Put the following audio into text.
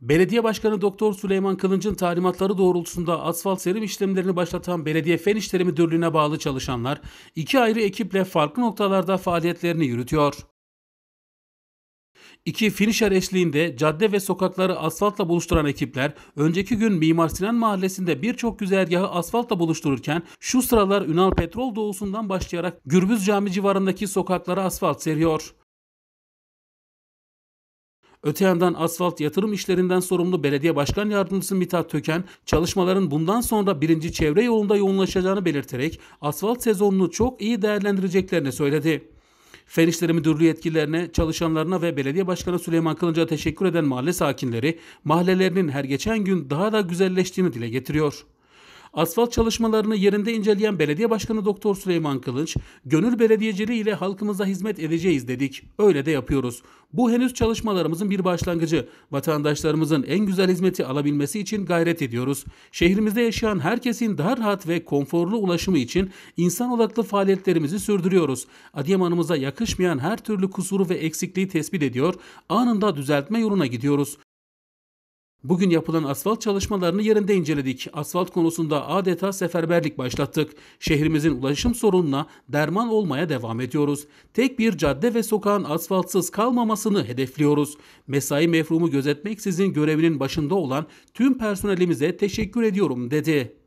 Belediye Başkanı Doktor Süleyman Kılınç'ın talimatları doğrultusunda asfalt serim işlemlerini başlatan Belediye Fen İşleri Müdürlüğü'ne bağlı çalışanlar iki ayrı ekiple farklı noktalarda faaliyetlerini yürütüyor. İki finisher eşliğinde cadde ve sokakları asfaltla buluşturan ekipler önceki gün Mimar Sinan Mahallesi'nde birçok güzergahı asfaltla buluştururken şu sıralar Ünal Petrol doğusundan başlayarak Gürbüz Cami civarındaki sokaklara asfalt seriyor. Öte yandan asfalt yatırım işlerinden sorumlu belediye başkan yardımcısı Mithat Töken çalışmaların bundan sonra birinci çevre yolunda yoğunlaşacağını belirterek asfalt sezonunu çok iyi değerlendireceklerini söyledi. Fen İşleri Müdürlüğü yetkililerine, çalışanlarına ve Belediye Başkanı Süleyman Kılınca teşekkür eden mahalle sakinleri, mahallelerinin her geçen gün daha da güzelleştiğini dile getiriyor. Asfalt çalışmalarını yerinde inceleyen Belediye Başkanı Doktor Süleyman Kılınç, gönül belediyeciliği ile halkımıza hizmet edeceğiz dedik. Öyle de yapıyoruz. Bu henüz çalışmalarımızın bir başlangıcı. Vatandaşlarımızın en güzel hizmeti alabilmesi için gayret ediyoruz. Şehrimizde yaşayan herkesin daha rahat ve konforlu ulaşımı için insan odaklı faaliyetlerimizi sürdürüyoruz. Adıyaman'ımıza yakışmayan her türlü kusuru ve eksikliği tespit ediyor, anında düzeltme yoluna gidiyoruz. Bugün yapılan asfalt çalışmalarını yerinde inceledik. Asfalt konusunda adeta seferberlik başlattık. Şehrimizin ulaşım sorununa derman olmaya devam ediyoruz. Tek bir cadde ve sokağın asfaltsız kalmamasını hedefliyoruz. Mesai gözetmek sizin görevinin başında olan tüm personelimize teşekkür ediyorum dedi.